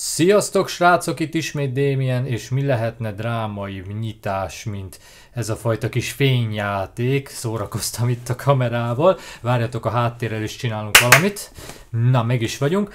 Sziasztok srácok, itt ismét Démien, és mi lehetne drámai nyitás, mint ez a fajta kis fényjáték. Szórakoztam itt a kamerával. Várjatok a háttérrel is csinálunk valamit. Na, meg is vagyunk.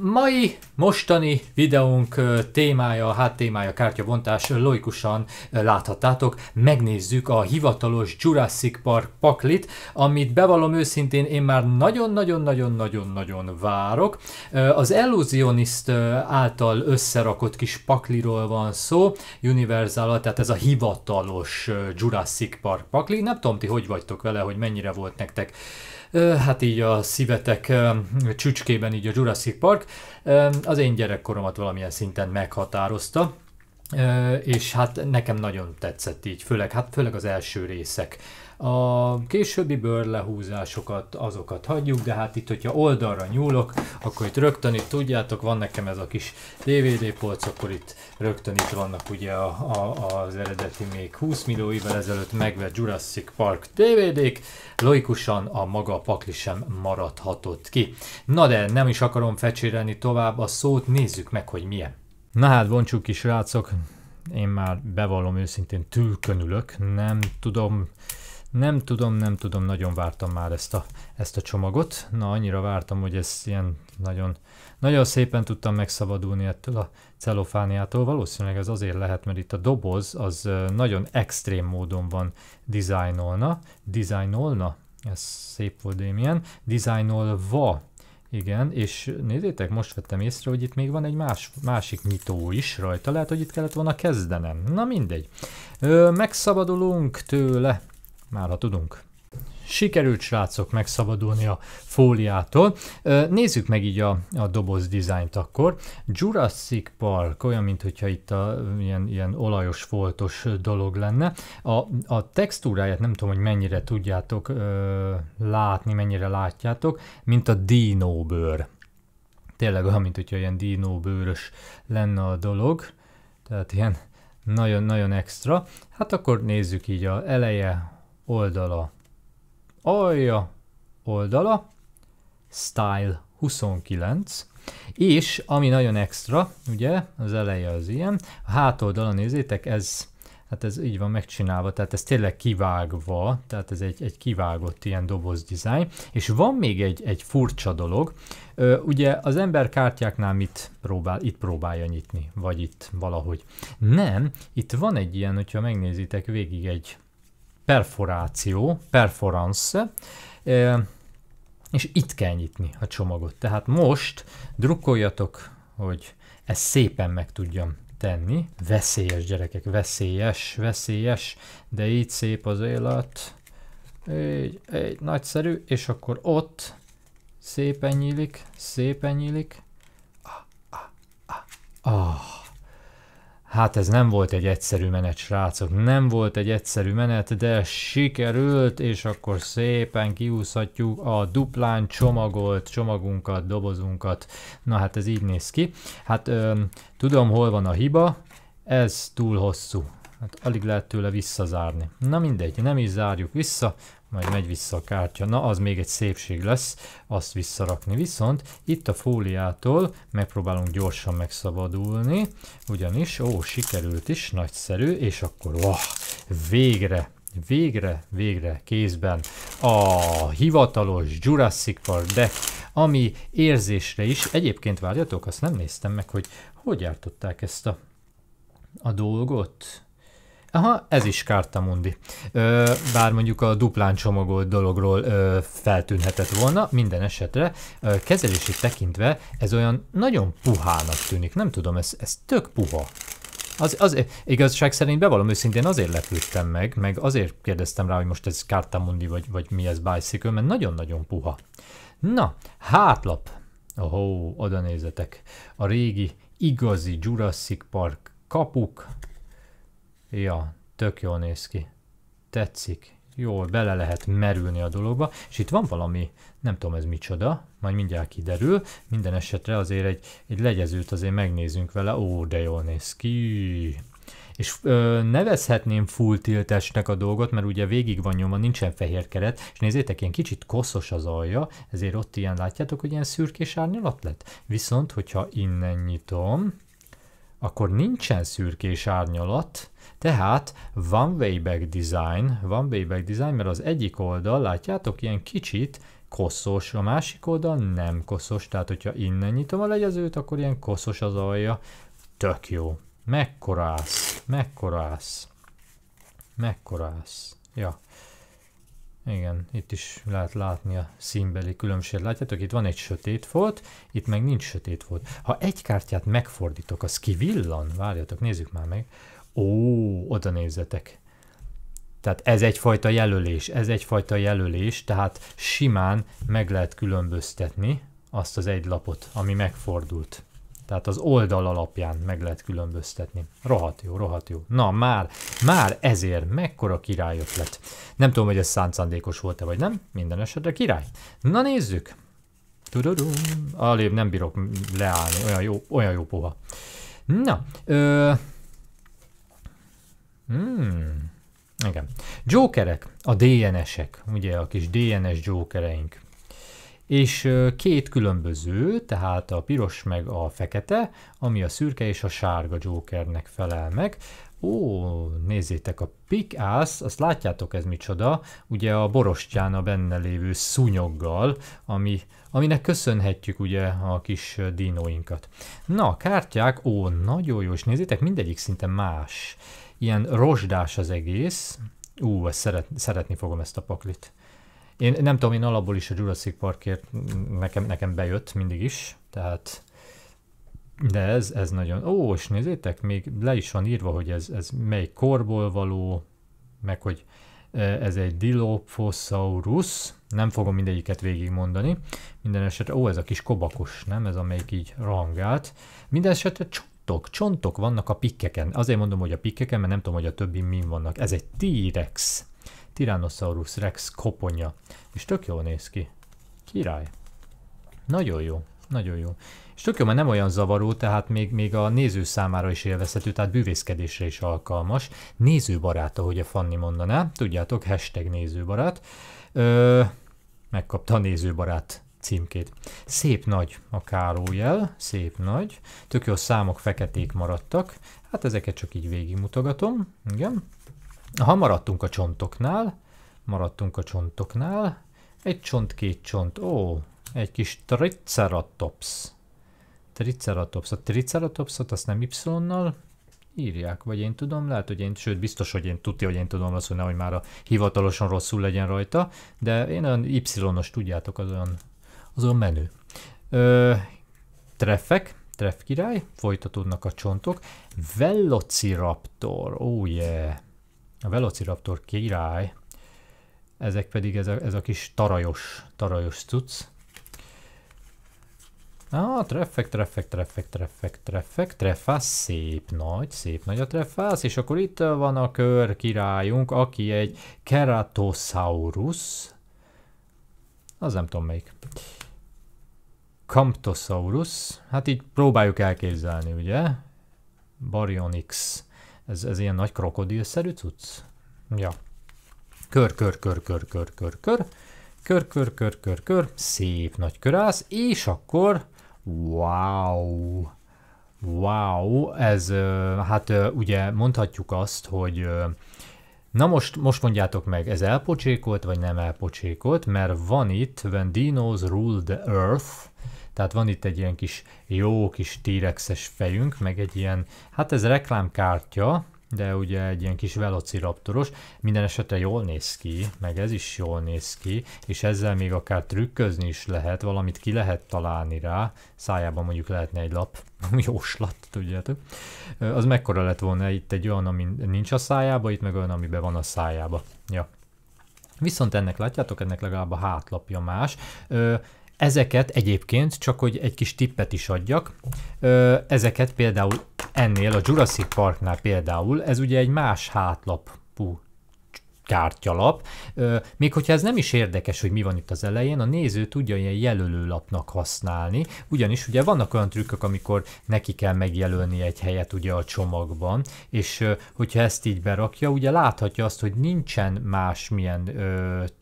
Mai, mostani videónk témája, a háttémája kártyavontás, logikusan láthattátok. Megnézzük a hivatalos Jurassic Park paklit, amit bevallom őszintén én már nagyon-nagyon-nagyon-nagyon-nagyon várok. Az Illusionist által összerakott kis pakliról van szó, Universal, tehát ez a hivatalos Jurassic Park pakli. Nem tudom ti, hogy vagytok vele, hogy mennyire volt nektek hát így a szívetek csücskében, így a Jurassic Park, az én gyerekkoromat valamilyen szinten meghatározta és hát nekem nagyon tetszett így, főleg, hát főleg az első részek. A későbbi bőrlehúzásokat, azokat hagyjuk, de hát itt, hogyha oldalra nyúlok, akkor itt rögtön itt tudjátok, van nekem ez a kis DVD polc, akkor itt rögtön itt vannak ugye a, a, az eredeti még 20 millió évvel ezelőtt megvett Jurassic Park DVD-k, logikusan a maga pakli sem maradhatott ki. Na de nem is akarom fecsérelni tovább a szót, nézzük meg, hogy milyen. Na hát, bontsuk is, srácok. Én már bevallom őszintén, tülkönülök. Nem tudom, nem tudom, nem tudom, nagyon vártam már ezt a, ezt a csomagot. Na, annyira vártam, hogy ez ilyen nagyon, nagyon szépen tudtam megszabadulni ettől a celofániától. Valószínűleg ez azért lehet, mert itt a doboz az nagyon extrém módon van dizájnolna. Dizájnolna? Ez szép volt, Démien. Dizájnolva igen, és nézzétek, most vettem észre, hogy itt még van egy más, másik nyitó is rajta, lehet, hogy itt kellett volna kezdenem. Na mindegy. Ö, megszabadulunk tőle, már ha tudunk. Sikerült srácok megszabadulni a fóliától. Nézzük meg így a, a doboz dizájnt akkor. Jurassic Park, olyan, mint hogyha itt a, ilyen, ilyen olajos, foltos dolog lenne. A, a textúráját nem tudom, hogy mennyire tudjátok ö, látni, mennyire látjátok, mint a dino bőr. Tényleg olyan, mint hogyha ilyen dino bőrös lenne a dolog. Tehát ilyen nagyon-nagyon extra. Hát akkor nézzük így a eleje, oldala, alja oldala, style 29, és ami nagyon extra, ugye, az eleje az ilyen, a hátoldala nézzétek, ez hát ez így van megcsinálva, tehát ez tényleg kivágva, tehát ez egy, egy kivágott ilyen doboz dizájn, és van még egy, egy furcsa dolog, Ö, ugye az ember kártyáknál mit próbál, itt próbálja nyitni, vagy itt valahogy. Nem, itt van egy ilyen, hogyha megnézitek végig egy perforáció, performance, és itt kell nyitni a csomagot. Tehát most drukkoljatok, hogy ezt szépen meg tudjam tenni. Veszélyes gyerekek, veszélyes, veszélyes, de így szép az élet. Így, így, nagyszerű, és akkor ott szépen nyílik, szépen nyílik, Hát ez nem volt egy egyszerű menet, srácok, nem volt egy egyszerű menet, de sikerült, és akkor szépen kiúszhatjuk a duplán csomagolt csomagunkat, dobozunkat. Na hát ez így néz ki. Hát ö, tudom, hol van a hiba, ez túl hosszú. Hát alig lehet tőle visszazárni. Na mindegy, nem is zárjuk vissza, majd megy vissza a kártya. Na, az még egy szépség lesz, azt visszarakni. Viszont itt a fóliától megpróbálunk gyorsan megszabadulni, ugyanis, ó, sikerült is, nagyszerű, és akkor, ó, végre, végre, végre kézben a hivatalos Jurassic Park deck, ami érzésre is, egyébként várjatok, azt nem néztem meg, hogy hogy jártották ezt a, a dolgot. Aha, ez is kártamundi. bár mondjuk a duplán csomagolt dologról ö, feltűnhetett volna, minden esetre ö, kezelését tekintve ez olyan nagyon puhának tűnik. Nem tudom, ez, ez tök puha. Az, az, igazság szerint bevallom őszintén azért lepültem meg, meg azért kérdeztem rá, hogy most ez kártamundi vagy, vagy mi ez bicycle, mert nagyon-nagyon puha. Na, hátlap. Ohó, oda nézetek. A régi igazi Jurassic Park kapuk, Ja, tök jól néz ki. Tetszik. Jól bele lehet merülni a dologba, és itt van valami, nem tudom ez micsoda, majd mindjárt kiderül, minden esetre azért egy, egy legyezőt azért megnézünk vele, ó, de jól néz ki. És ö, nevezhetném full tiltesnek a dolgot, mert ugye végig van nyoma, nincsen fehér keret, és nézzétek, ilyen kicsit koszos az alja, ezért ott ilyen, látjátok, hogy ilyen szürkés árnyalat lett? Viszont, hogyha innen nyitom, akkor nincsen szürkés árnyalat, tehát van wayback design, van wayback design, mert az egyik oldal, látjátok, ilyen kicsit koszos, a másik oldal nem koszos, tehát hogyha innen nyitom a legyezőt, akkor ilyen koszos az alja, tök jó. Mekkora ász, mekkora ász, mekkora ász, ja. Igen, itt is lehet látni a színbeli különbséget. Látjátok, itt van egy sötét volt, itt meg nincs sötét volt. Ha egy kártyát megfordítok, az kivillan? Várjatok, nézzük már meg. Ó, oda nézzetek. Tehát ez egyfajta jelölés, ez egyfajta jelölés, tehát simán meg lehet különböztetni azt az egy lapot, ami megfordult. Tehát az oldal alapján meg lehet különböztetni. Rohat jó, rohat jó. Na már, már ezért mekkora király lett. Nem tudom, hogy ez szándékos volt-e vagy nem, minden esetre király. Na nézzük. Tudodum. Alébb nem bírok leállni, olyan jó, olyan jó poha. Na, ö, Hmm. Igen. Jokerek, a DNS-ek, ugye a kis DNS jokereink és két különböző, tehát a piros meg a fekete, ami a szürke és a sárga Jokernek felel meg. Ó, nézzétek, a Pick Ass, azt látjátok ez micsoda, ugye a borostyán a benne lévő szúnyoggal, ami, aminek köszönhetjük ugye a kis dinóinkat. Na, a kártyák, ó, nagyon jó, és nézzétek, mindegyik szinte más. Ilyen rozsdás az egész. Ú, ezt szeret, szeretni fogom ezt a paklit. Én nem tudom, én alapból is a Jurassic Parkért nekem, nekem bejött mindig is, tehát de ez, ez nagyon... Ó, és nézzétek, még le is van írva, hogy ez, ez mely korból való, meg hogy e, ez egy Dilophosaurus, nem fogom mindegyiket végigmondani. Minden esetre, ó, ez a kis kobakos, nem? Ez amelyik így rangált. Minden esetre csontok, csontok vannak a pikkeken. Azért mondom, hogy a pikkeken, mert nem tudom, hogy a többi min vannak. Ez egy T-rex. Tyrannosaurus Rex koponya. És tök jól néz ki. Király. Nagyon jó, nagyon jó. És tök jó, mert nem olyan zavaró, tehát még, még a néző számára is élvezhető, tehát bűvészkedésre is alkalmas. Nézőbarát, ahogy a Fanni mondaná. Tudjátok, hashtag nézőbarát. Ö, megkapta a nézőbarát címkét. Szép nagy a kárójel, szép nagy. Tök jó számok feketék maradtak. Hát ezeket csak így végigmutogatom. Igen. Ha maradtunk a csontoknál, maradtunk a csontoknál, egy csont, két csont, ó, egy kis triceratops. Triceratops. A triceratopsot azt nem Y-nal írják, vagy én tudom, lehet, hogy én, sőt, biztos, hogy én tudja, hogy én tudom rosszul, nehogy már a hivatalosan rosszul legyen rajta, de én olyan Y-os, tudjátok, az olyan, az olyan menő. Ö, treffek, treff király, folytatódnak a csontok. Velociraptor, oh yeah a Velociraptor király, ezek pedig ez a, ez a kis tarajos, tarajos cucc. Ah, treffek, treffek, treffek, treffek, treffek, treffász, szép nagy, szép nagy a treffász, és akkor itt van a kör királyunk, aki egy Keratosaurus, az nem tudom melyik, Camptosaurus, hát így próbáljuk elképzelni, ugye, Baryonyx ez, ez ilyen nagy krokodilszerű cucc? Ja. Kör, kör, kör, kör, kör, kör, kör. Kör, kör, kör, kör, kör. Szép nagy körász. És akkor... Wow! Wow! Ez, hát ugye mondhatjuk azt, hogy... Na most, most mondjátok meg, ez elpocsékolt, vagy nem elpocsékolt, mert van itt When Dinos Rule the Earth, tehát van itt egy ilyen kis jó kis t fejünk, meg egy ilyen, hát ez reklámkártya, de ugye egy ilyen kis velociraptoros, minden esetre jól néz ki, meg ez is jól néz ki, és ezzel még akár trükközni is lehet, valamit ki lehet találni rá, szájában mondjuk lehetne egy lap, jóslat, tudjátok. Az mekkora lett volna itt egy olyan, ami nincs a szájába, itt meg olyan, amiben van a szájába. Ja. Viszont ennek látjátok, ennek legalább a hátlapja más. Ö, Ezeket egyébként, csak hogy egy kis tippet is adjak, ezeket például ennél, a Jurassic Parknál például, ez ugye egy más hátlapú kártyalap. Még hogyha ez nem is érdekes, hogy mi van itt az elején, a néző tudja ilyen jelölőlapnak használni, ugyanis ugye vannak olyan trükkök, amikor neki kell megjelölni egy helyet ugye a csomagban, és hogyha ezt így berakja, ugye láthatja azt, hogy nincsen más milyen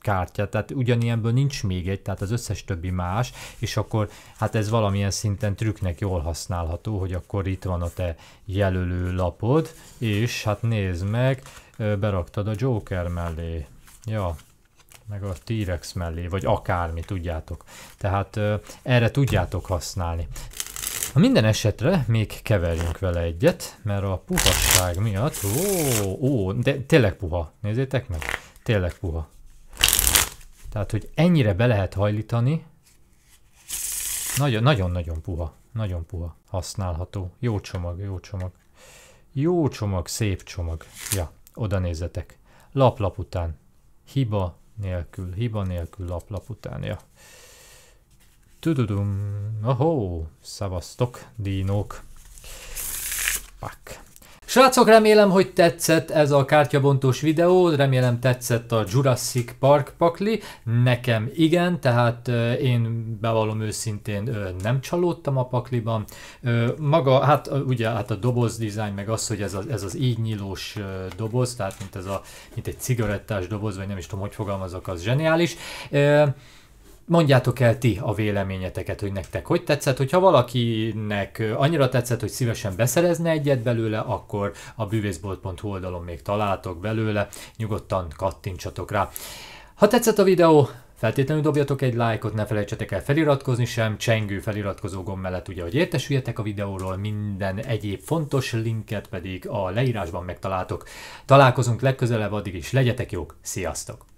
kártya, tehát ugyanilyenből nincs még egy, tehát az összes többi más, és akkor hát ez valamilyen szinten trükknek jól használható, hogy akkor itt van a te jelölő lapod, és hát nézd meg, beraktad a Joker mellé. Ja, meg a T-Rex mellé, vagy akármi, tudjátok. Tehát erre tudjátok használni. A minden esetre még keverjünk vele egyet, mert a puhasság miatt, ó, ó, de tényleg puha, nézzétek meg, tényleg puha. Tehát, hogy ennyire be lehet hajlítani, nagyon-nagyon puha, nagyon puha, használható, jó csomag, jó csomag. Jó csomag, szép csomag, ja oda nézzetek. Lap-lap után. Hiba nélkül, hiba nélkül lap-lap után, ja. Tududum, ahó, szavaztok, dínók. Pak. Srácok, remélem, hogy tetszett ez a kártyabontós videó, remélem tetszett a Jurassic Park pakli, nekem igen, tehát én bevallom őszintén nem csalódtam a pakliban. Maga, hát ugye hát a doboz dizájn, meg az, hogy ez, a, ez az így nyílós doboz, tehát mint, ez a, mint egy cigarettás doboz, vagy nem is tudom, hogy fogalmazok, az zseniális mondjátok el ti a véleményeteket, hogy nektek hogy tetszett. Hogyha valakinek annyira tetszett, hogy szívesen beszerezne egyet belőle, akkor a bűvészbolt.hu oldalon még találtok belőle, nyugodtan kattintsatok rá. Ha tetszett a videó, Feltétlenül dobjatok egy lájkot, ne felejtsetek el feliratkozni sem, csengő feliratkozó gomb mellett ugye, hogy értesüljetek a videóról, minden egyéb fontos linket pedig a leírásban megtaláltok. Találkozunk legközelebb, addig is legyetek jók, sziasztok!